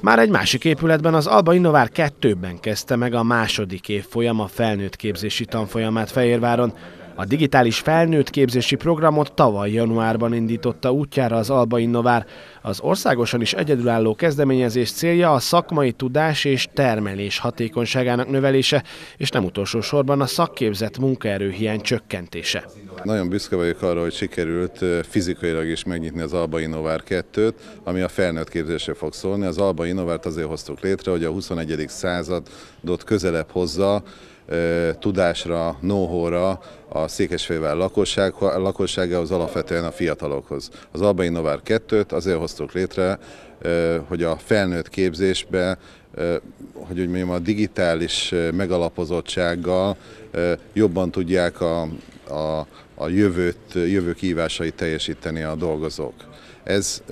Már egy másik épületben az Alba Innovár 2-ben kezdte meg a második évfolyam a felnőtt képzési tanfolyamát Fehérváron, a digitális felnőtt képzési programot tavaly januárban indította útjára az Alba Innovár. Az országosan is egyedülálló kezdeményezés célja a szakmai tudás és termelés hatékonyságának növelése, és nem utolsó sorban a szakképzett munkaerőhiány csökkentése. Nagyon büszke vagyok arra, hogy sikerült fizikailag is megnyitni az Alba Innovár 2-t, ami a felnőtt képzésre fog szólni. Az Alba Innovárt azért hoztuk létre, hogy a 21. századot közelebb hozza tudásra, know-how-ra a Székesfehérvár lakosság, lakosságához, alapvetően a fiatalokhoz. Az Alba Innovár 2-t azért hoztuk létre, hogy a felnőtt képzésbe, hogy úgy mondjam, a digitális megalapozottsággal jobban tudják a, a, a jövőt, jövő kívásait teljesíteni a dolgozók. Ez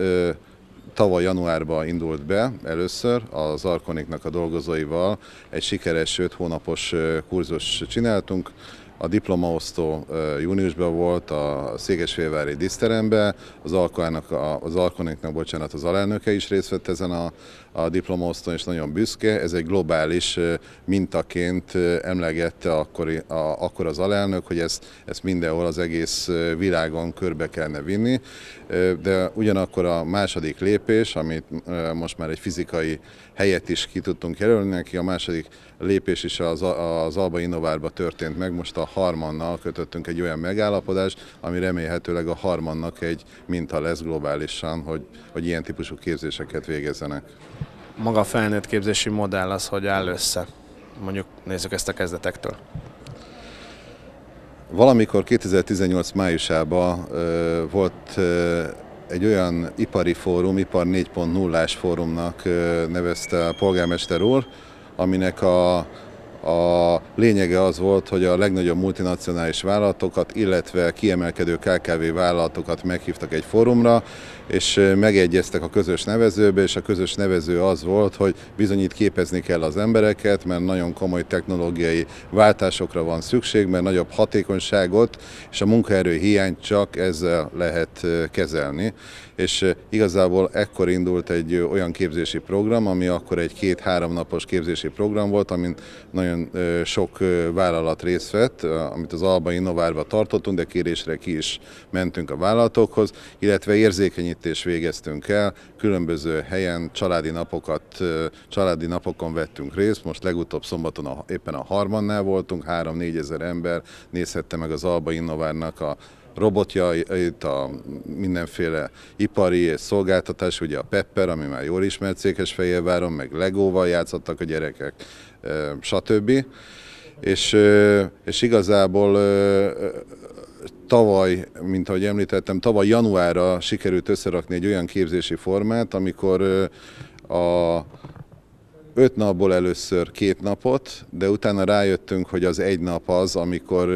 tavaly januárban indult be először az Arkoniknak a dolgozóival, egy sikeres 5 hónapos kurzus csináltunk, a diplomaosztó júniusban volt a Székesfélvári diszterembe, az Alkoának, az Alkoniknak, bocsánat, az alelnöke is részt vett ezen a, a diplomaosztón, és nagyon büszke. Ez egy globális mintaként emlegette akkor, a, akkor az alelnök, hogy ezt, ezt mindenhol az egész világon körbe kellene vinni. De ugyanakkor a második lépés, amit most már egy fizikai helyet is ki tudtunk jelölni neki. A második lépés is az, az Alba Innovárba történt meg. Most a Harmannal kötöttünk egy olyan megállapodást, ami remélhetőleg a Harmannak egy minta lesz globálisan, hogy, hogy ilyen típusú képzéseket végezzenek. Maga a felnőtt képzési modell az, hogy áll össze? Mondjuk nézzük ezt a kezdetektől. Valamikor 2018 májusában ö, volt ö, egy olyan ipari fórum, ipar 4.0-ás fórumnak nevezte a polgármester úr, aminek a a lényege az volt, hogy a legnagyobb multinacionális vállalatokat, illetve kiemelkedő KKV vállalatokat meghívtak egy fórumra, és megegyeztek a közös nevezőbe, és a közös nevező az volt, hogy bizonyít képezni kell az embereket, mert nagyon komoly technológiai váltásokra van szükség, mert nagyobb hatékonyságot és a munkaerő hiányt csak ezzel lehet kezelni és igazából ekkor indult egy olyan képzési program, ami akkor egy két-három napos képzési program volt, amin nagyon sok vállalat részt vett, amit az Alba Innovárba tartottunk, de kérésre ki is mentünk a vállalatokhoz, illetve érzékenyítés végeztünk el, különböző helyen családi napokat, családi napokon vettünk részt, most legutóbb szombaton a, éppen a Harmannál voltunk, 3-4 ezer ember nézhette meg az Alba Innovárnak a robotjait, a mindenféle ipari és szolgáltatás, ugye a Pepper, ami már jól ismert Székesfehérváron, meg Legóval játszottak a gyerekek, stb. És, és igazából tavaly, mint ahogy említettem, tavaly januárra sikerült összerakni egy olyan képzési formát, amikor a öt napból először két napot, de utána rájöttünk, hogy az egy nap az, amikor,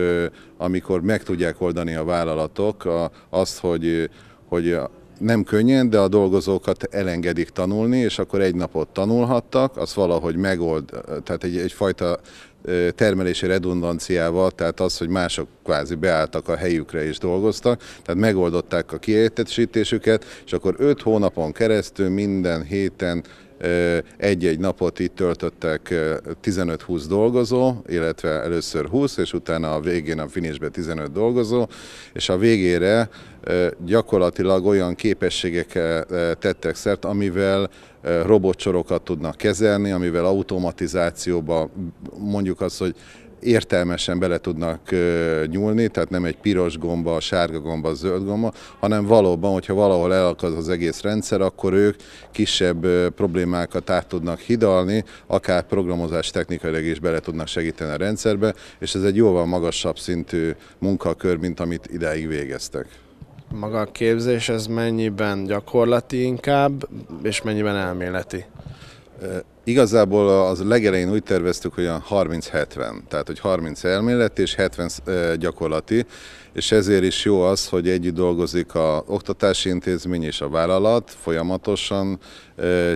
amikor meg tudják oldani a vállalatok azt, hogy, hogy nem könnyen, de a dolgozókat elengedik tanulni, és akkor egy napot tanulhattak, az valahogy megold, tehát egy, egyfajta termelési redundanciával, tehát az, hogy mások kvázi beálltak a helyükre és dolgoztak, tehát megoldották a kiértesítésüket, és akkor öt hónapon keresztül minden héten egy-egy napot itt töltöttek 15-20 dolgozó, illetve először 20, és utána a végén a finisbe 15 dolgozó, és a végére gyakorlatilag olyan képességekkel tettek szert, amivel robotsorokat tudnak kezelni, amivel automatizációba mondjuk azt, hogy értelmesen bele tudnak nyúlni, tehát nem egy piros gomba, sárga gomba, zöld gomba, hanem valóban, hogyha valahol elakad az egész rendszer, akkor ők kisebb problémákat át tudnak hidalni, akár programozás technikailag is bele tudnak segíteni a rendszerbe, és ez egy jóval magasabb szintű munkakör, mint amit ideig végeztek maga a képzés, ez mennyiben gyakorlati inkább, és mennyiben elméleti? Igazából az legelején úgy terveztük, hogy a 30-70, tehát hogy 30 elmélet és 70 gyakorlati, és ezért is jó az, hogy együtt dolgozik a oktatási intézmény és a vállalat, folyamatosan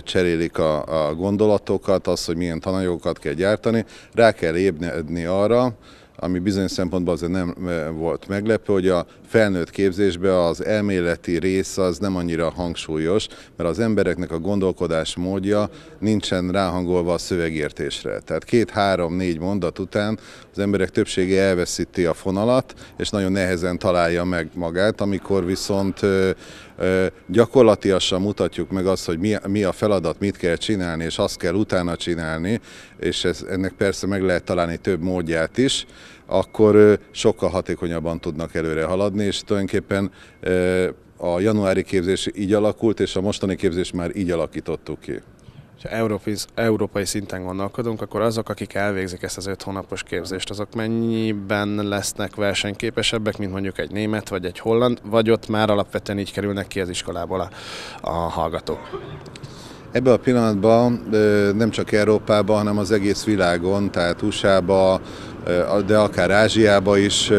cserélik a, a gondolatokat, azt, hogy milyen tananyagokat kell gyártani, rá kell ébredni arra, ami bizonyos szempontból azért nem eh, volt meglepő, hogy a felnőtt képzésben az elméleti rész az nem annyira hangsúlyos, mert az embereknek a gondolkodás módja nincsen ráhangolva a szövegértésre. Tehát két-három-négy mondat után az emberek többsége elveszíti a fonalat, és nagyon nehezen találja meg magát, amikor viszont eh, gyakorlatiasan mutatjuk meg azt, hogy mi, mi a feladat, mit kell csinálni, és azt kell utána csinálni, és ez, ennek persze meg lehet találni több módját is, akkor sokkal hatékonyabban tudnak előre haladni, és tulajdonképpen a januári képzés így alakult, és a mostani képzés már így alakítottuk ki. Ha európai, szinten gondolkodunk, akkor azok, akik elvégzik ezt az öt hónapos képzést, azok mennyiben lesznek versenyképesebbek, mint mondjuk egy német vagy egy holland, vagy ott már alapvetően így kerülnek ki az iskolából a, a hallgatók. Ebben a pillanatban nem csak Európában, hanem az egész világon, tehát USA-ba, de akár Ázsiába is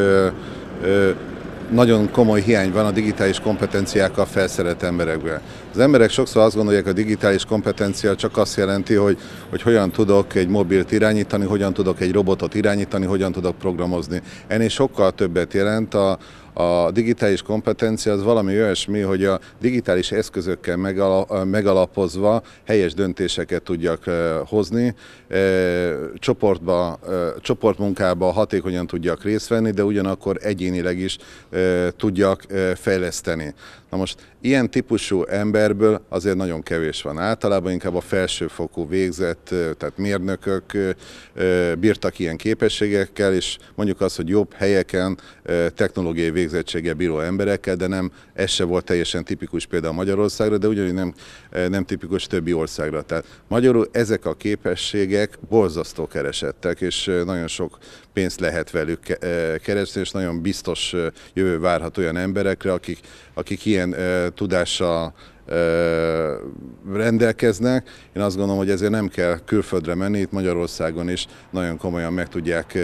nagyon komoly hiány van a digitális kompetenciákkal felszerelt emberekben. Az emberek sokszor azt gondolják, a digitális kompetencia csak azt jelenti, hogy, hogy hogyan tudok egy mobilt irányítani, hogyan tudok egy robotot irányítani, hogyan tudok programozni. Ennél sokkal többet jelent a, a digitális kompetencia az valami olyasmi, hogy a digitális eszközökkel megalapozva helyes döntéseket tudjak hozni, csoportba, csoportmunkába hatékonyan tudjak részt venni, de ugyanakkor egyénileg is tudjak fejleszteni. Na most ilyen típusú emberből azért nagyon kevés van. Általában inkább a felsőfokú végzett, tehát mérnökök bírtak ilyen képességekkel, és mondjuk az, hogy jobb helyeken technológiai végzettsége bíró emberekkel, de nem, ez se volt teljesen tipikus például Magyarországra, de ugyanúgy nem, nem tipikus többi országra. Tehát magyarul ezek a képességek borzasztó keresettek, és nagyon sok pénzt lehet velük keresni, és nagyon biztos jövő várhat olyan emberekre, akik akik ilyen tudással rendelkeznek. Én azt gondolom, hogy ezért nem kell külföldre menni, itt Magyarországon is nagyon komolyan meg tudják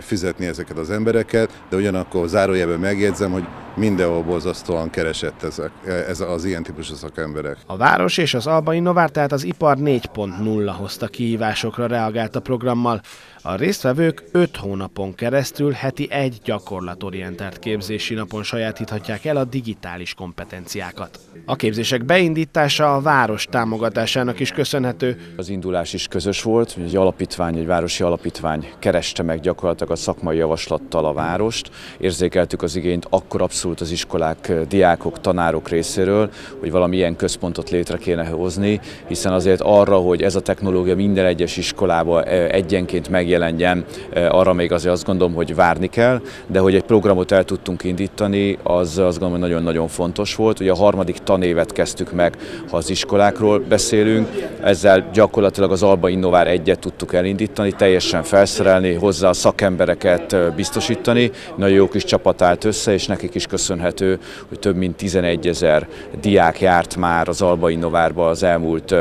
fizetni ezeket az embereket, de ugyanakkor zárójelben megjegyzem, hogy mindenhol borzasztóan keresett ezek, e, ez az ilyen típusú szakemberek. A város és az Alba Innovár, tehát az ipar 4.0 hozta kihívásokra reagált a programmal. A résztvevők 5 hónapon keresztül heti egy gyakorlatorientált képzési napon sajátíthatják el a digitális kompetenciákat. A képzések beindítása a város támogatásának is köszönhető. Az indulás is közös volt, egy alapítvány, egy városi alapítvány kereste meg gyakorlatilag a szakmai javaslattal a várost. Érzékeltük az igényt, akkor abszolút megszólalt az iskolák, diákok, tanárok részéről, hogy valamilyen központot létre kéne hozni, hiszen azért arra, hogy ez a technológia minden egyes iskolába egyenként megjelenjen, arra még azért azt gondolom, hogy várni kell, de hogy egy programot el tudtunk indítani, az azt gondolom, hogy nagyon-nagyon fontos volt. Ugye a harmadik tanévet kezdtük meg, ha az iskolákról beszélünk, ezzel gyakorlatilag az Alba Innovár egyet tudtuk elindítani, teljesen felszerelni, hozzá a szakembereket biztosítani, nagyon jó kis csapat állt össze, és nekik is köszönhető, hogy több mint 11 ezer diák járt már az alba Innovárba az elmúlt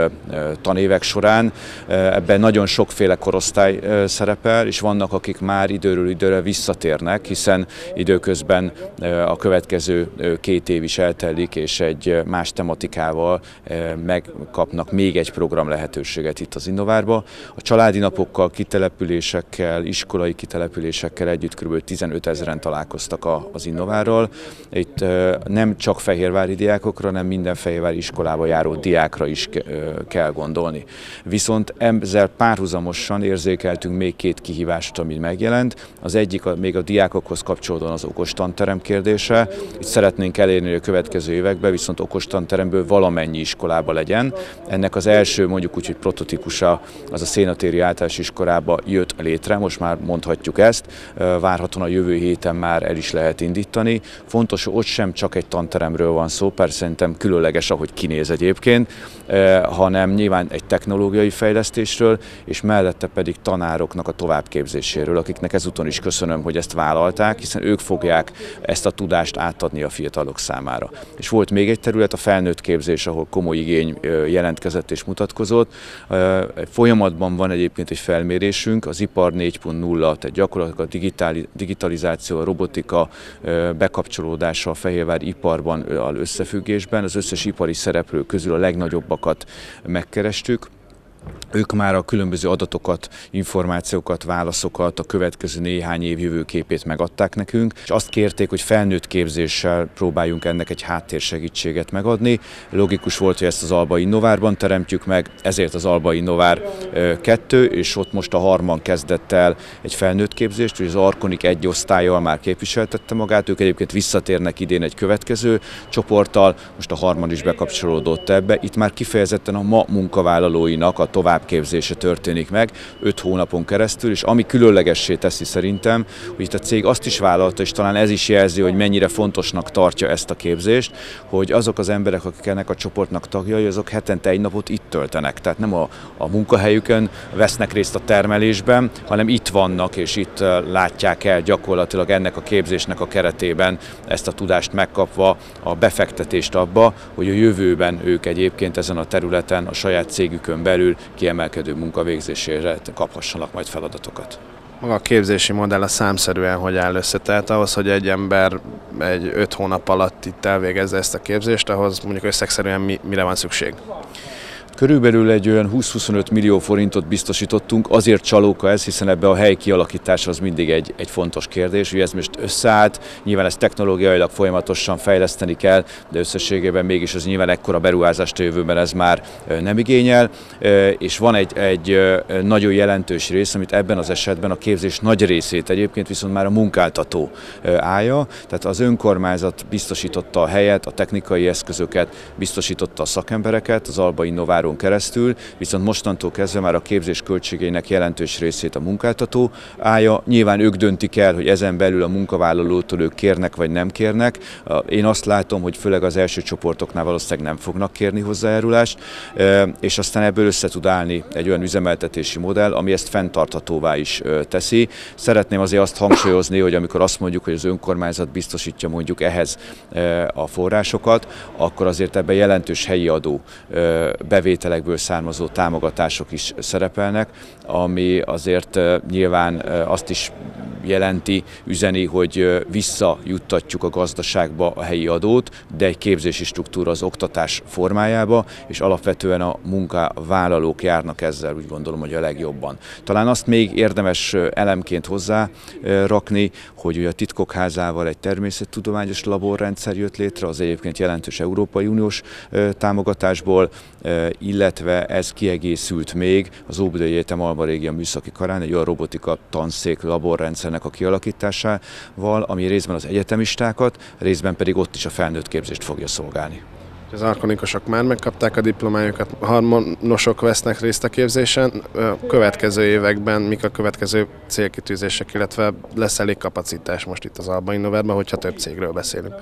tanévek során. Ebben nagyon sokféle korosztály szerepel, és vannak, akik már időről időre visszatérnek, hiszen időközben a következő két év is eltelik, és egy más tematikával megkapnak még egy program lehetőséget itt az Innovárba. A családi napokkal, kitelepülésekkel, iskolai kitelepülésekkel együtt kb. 15 ezeren találkoztak az Innovárral, itt nem csak fehérvári diákokra, hanem minden fehérvári iskolába járó diákra is kell gondolni. Viszont ezzel párhuzamosan érzékeltünk még két kihívást, ami megjelent. Az egyik még a diákokhoz kapcsolódóan az okostanterem kérdése. Itt szeretnénk elérni, hogy a következő években viszont okostanteremből valamennyi iskolába legyen. Ennek az első mondjuk úgy, hogy prototípusa az a Szénatéri általános iskolába jött létre, most már mondhatjuk ezt. Várhatóan a jövő héten már el is lehet indítani fontos, ott sem csak egy tanteremről van szó, persze szerintem különleges, ahogy kinéz egyébként, eh, hanem nyilván egy technológiai fejlesztésről, és mellette pedig tanároknak a továbbképzéséről, akiknek ezúton is köszönöm, hogy ezt vállalták, hiszen ők fogják ezt a tudást átadni a fiatalok számára. És volt még egy terület, a felnőtt képzés, ahol komoly igény eh, jelentkezett és mutatkozott. Eh, folyamatban van egyébként egy felmérésünk, az ipar 4.0, tehát gyakorlatilag a digitalizáció, a robotika bekapcsolása, bekapcsolódása a Fehérvár iparban összefüggésben. Az összes ipari szereplő közül a legnagyobbakat megkerestük ők már a különböző adatokat, információkat, válaszokat, a következő néhány év jövőképét megadták nekünk, és azt kérték, hogy felnőtt képzéssel próbáljunk ennek egy háttérsegítséget megadni. Logikus volt, hogy ezt az Alba Innovárban teremtjük meg, ezért az Alba Innovár 2, és ott most a harman kezdett el egy felnőtt képzést, hogy az Arkonik egy osztályjal már képviseltette magát, ők egyébként visszatérnek idén egy következő csoporttal, most a harman is bekapcsolódott ebbe. Itt már kifejezetten a ma munkavállalóinak, a továbbképzése történik meg 5 hónapon keresztül, és ami különlegessé teszi szerintem, hogy itt a cég azt is vállalta, és talán ez is jelzi, hogy mennyire fontosnak tartja ezt a képzést, hogy azok az emberek, akik ennek a csoportnak tagjai, azok hetente egy napot itt töltenek. Tehát nem a, a munkahelyükön vesznek részt a termelésben, hanem itt vannak, és itt látják el gyakorlatilag ennek a képzésnek a keretében ezt a tudást megkapva a befektetést abba, hogy a jövőben ők egyébként ezen a területen, a saját cégükön belül kiemelkedő munkavégzésére kaphassanak majd feladatokat. Maga a képzési modell a számszerűen hogy áll össze? Tehát ahhoz, hogy egy ember egy öt hónap alatt itt elvégezze ezt a képzést, ahhoz mondjuk összegszerűen mi, mire van szükség? Körülbelül egy olyan 20-25 millió forintot biztosítottunk, azért csalóka ez, hiszen ebbe a hely kialakítása az mindig egy, egy fontos kérdés, hogy ez most összeállt, nyilván ezt technológiailag folyamatosan fejleszteni kell, de összességében mégis az nyilván ekkora beruházást a jövőben ez már nem igényel, és van egy, egy nagyon jelentős rész, amit ebben az esetben a képzés nagy részét egyébként viszont már a munkáltató állja, tehát az önkormányzat biztosította a helyet, a technikai eszközöket, biztosította a szakembereket, az Alba Innováció nyáron keresztül, viszont mostantól kezdve már a képzés költségeinek jelentős részét a munkáltató állja. Nyilván ők döntik el, hogy ezen belül a munkavállalótól ők kérnek vagy nem kérnek. Én azt látom, hogy főleg az első csoportoknál valószínűleg nem fognak kérni hozzájárulást, és aztán ebből össze tud állni egy olyan üzemeltetési modell, ami ezt fenntarthatóvá is teszi. Szeretném azért azt hangsúlyozni, hogy amikor azt mondjuk, hogy az önkormányzat biztosítja mondjuk ehhez a forrásokat, akkor azért ebben jelentős helyi adó bevétel bevételekből származó támogatások is szerepelnek, ami azért nyilván azt is jelenti, üzeni, hogy visszajuttatjuk a gazdaságba a helyi adót, de egy képzési struktúra az oktatás formájába, és alapvetően a munkavállalók járnak ezzel, úgy gondolom, hogy a legjobban. Talán azt még érdemes elemként hozzá rakni, hogy a titkokházával egy természettudományos laborrendszer jött létre, az egyébként jelentős Európai Uniós támogatásból, illetve ez kiegészült még az Óbudai Egyetem Alba Régia Műszaki Karán egy olyan robotika tanszék laborrendszernek a kialakításával, ami részben az egyetemistákat, részben pedig ott is a felnőtt képzést fogja szolgálni. Az arkonikusok már megkapták a diplomájukat, a harmonosok vesznek részt a képzésen. A következő években mik a következő célkitűzések, illetve lesz elég kapacitás most itt az Alba Innoverben, hogyha több cégről beszélünk?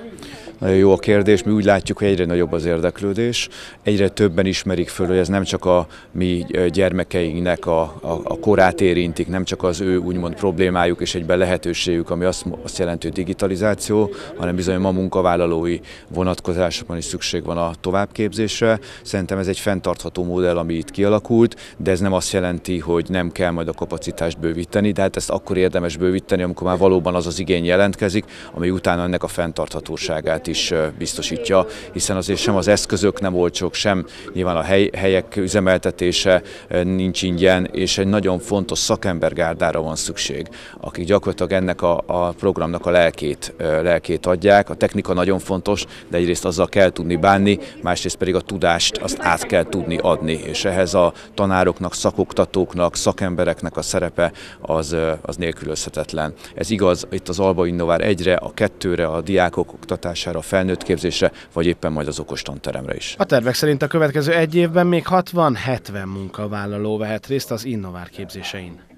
Nagyon jó a kérdés. Mi úgy látjuk, hogy egyre nagyobb az érdeklődés. Egyre többen ismerik föl, hogy ez nem csak a mi gyermekeinknek a, a, a korát érintik, nem csak az ő úgymond problémájuk és egyben lehetőségük, ami azt, azt jelenti, hogy digitalizáció, hanem bizony ma munkavállalói vonatkozásokban is szükség van a továbbképzésre. Szerintem ez egy fenntartható modell, ami itt kialakult, de ez nem azt jelenti, hogy nem kell majd a kapacitást bővíteni, de hát ezt akkor érdemes bővíteni, amikor már valóban az az igény jelentkezik, ami utána ennek a fenntarthatóságát is biztosítja, hiszen azért sem az eszközök nem olcsók, sem nyilván a hely, helyek üzemeltetése nincs ingyen, és egy nagyon fontos szakembergárdára van szükség, akik gyakorlatilag ennek a, a programnak a lelkét, lelkét adják. A technika nagyon fontos, de egyrészt azzal kell tudni bánni, tanulni, másrészt pedig a tudást azt át kell tudni adni, és ehhez a tanároknak, szakoktatóknak, szakembereknek a szerepe az, az nélkülözhetetlen. Ez igaz itt az Alba Innovár egyre, a kettőre, a diákok oktatására, a felnőtt képzésre, vagy éppen majd az okostanteremre is. A tervek szerint a következő egy évben még 60-70 munkavállaló vehet részt az Innovár képzésein.